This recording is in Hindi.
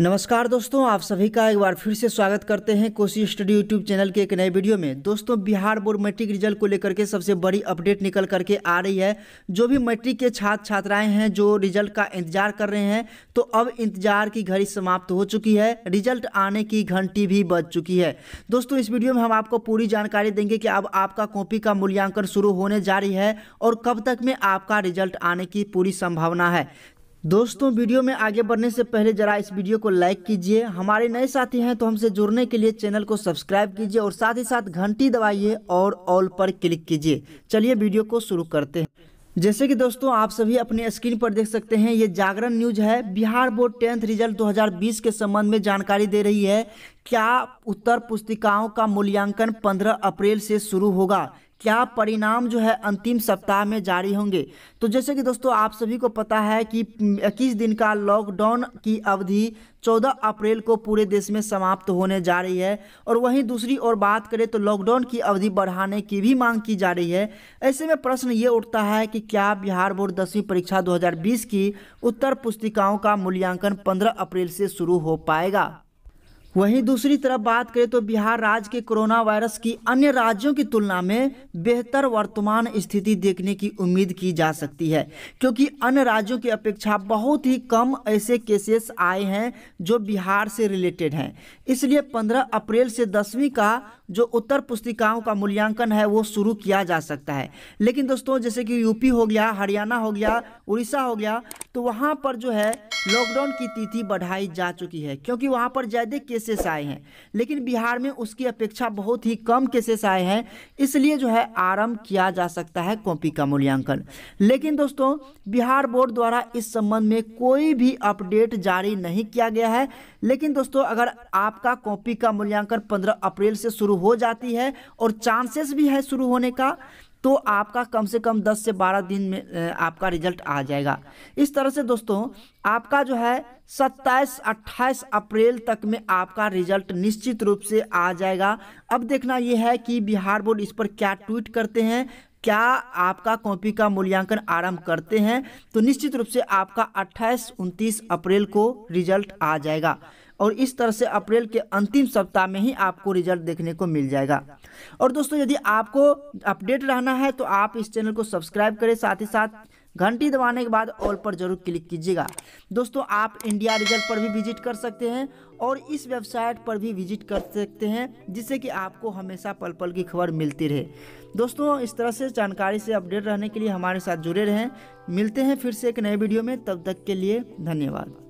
नमस्कार दोस्तों आप सभी का एक बार फिर से स्वागत करते हैं कोसी स्टडी यूट्यूब चैनल के एक नए वीडियो में दोस्तों बिहार बोर्ड मैट्रिक रिजल्ट को लेकर के सबसे बड़ी अपडेट निकल करके आ रही है जो भी मैट्रिक के छात्र छात्राएं हैं जो रिजल्ट का इंतजार कर रहे हैं तो अब इंतजार की घड़ी समाप्त हो चुकी है रिजल्ट आने की घंटी भी बज चुकी है दोस्तों इस वीडियो में हम आपको पूरी जानकारी देंगे कि अब आपका कॉपी का मूल्यांकन शुरू होने जा रही है और कब तक में आपका रिजल्ट आने की पूरी संभावना है दोस्तों वीडियो में आगे बढ़ने से पहले जरा इस वीडियो को लाइक कीजिए हमारे नए साथी हैं तो हमसे जुड़ने के लिए चैनल को सब्सक्राइब कीजिए और साथ ही साथ घंटी दबाइए और ऑल पर क्लिक कीजिए चलिए वीडियो को शुरू करते हैं जैसे कि दोस्तों आप सभी अपने स्क्रीन पर देख सकते हैं ये जागरण न्यूज है बिहार बोर्ड टेंथ रिजल्ट 2020 के संबंध में जानकारी दे रही है क्या उत्तर पुस्तिकाओं का मूल्यांकन 15 अप्रैल से शुरू होगा क्या परिणाम जो है अंतिम सप्ताह में जारी होंगे तो जैसे कि दोस्तों आप सभी को पता है कि इक्कीस दिन का लॉकडाउन की अवधि 14 अप्रैल को पूरे देश में समाप्त होने जा रही है और वहीं दूसरी ओर बात करें तो लॉकडाउन की अवधि बढ़ाने की भी मांग की जा रही है ऐसे में प्रश्न ये उठता है कि क्या बिहार बोर्ड दसवीं परीक्षा 2020 की उत्तर पुस्तिकाओं का मूल्यांकन 15 अप्रैल से शुरू हो पाएगा वहीं दूसरी तरफ बात करें तो बिहार राज्य के कोरोना वायरस की अन्य राज्यों की तुलना में बेहतर वर्तमान स्थिति देखने की उम्मीद की जा सकती है क्योंकि अन्य राज्यों की अपेक्षा बहुत ही कम ऐसे केसेस आए हैं जो बिहार से रिलेटेड हैं इसलिए 15 अप्रैल से दसवीं का जो उत्तर पुस्तिकाओं का मूल्यांकन है वो शुरू किया जा सकता है लेकिन दोस्तों जैसे कि यूपी हो गया हरियाणा हो गया उड़ीसा हो गया तो वहाँ पर जो है लॉकडाउन की तिथि बढ़ाई जा चुकी है क्योंकि वहाँ पर ज़्यादा केसेस आए हैं लेकिन बिहार में उसकी अपेक्षा बहुत ही कम केसेस आए हैं इसलिए जो है आरम्भ किया जा सकता है कॉपी का मूल्यांकन लेकिन दोस्तों बिहार बोर्ड द्वारा इस संबंध में कोई भी अपडेट जारी नहीं किया गया है लेकिन दोस्तों अगर आपका कॉपी का मूल्यांकन पंद्रह अप्रैल से शुरू शुरू हो जाती है और चांसेस भी है शुरू होने का तो आपका कम से कम 10 से 12 दिन में आपका रिजल्ट आ जाएगा इस तरह से दोस्तों आपका जो है 27 28 अप्रैल तक में आपका रिजल्ट निश्चित रूप से आ जाएगा अब देखना यह है कि बिहार बोर्ड इस पर क्या ट्वीट करते हैं क्या आपका कॉपी का मूल्यांकन आरंभ करते हैं तो निश्चित रूप से आपका 28 29 अप्रैल को रिजल्ट आ जाएगा और इस तरह से अप्रैल के अंतिम सप्ताह में ही आपको रिजल्ट देखने को मिल जाएगा और दोस्तों यदि आपको अपडेट रहना है तो आप इस चैनल को सब्सक्राइब करें साथ ही साथ घंटी दबाने के बाद ऑल पर जरूर क्लिक कीजिएगा दोस्तों आप इंडिया रिजल्ट पर भी विजिट कर सकते हैं और इस वेबसाइट पर भी विजिट कर सकते हैं जिससे कि आपको हमेशा पल पल की खबर मिलती रहे दोस्तों इस तरह से जानकारी से अपडेट रहने के लिए हमारे साथ जुड़े रहें मिलते हैं फिर से एक नए वीडियो में तब तक के लिए धन्यवाद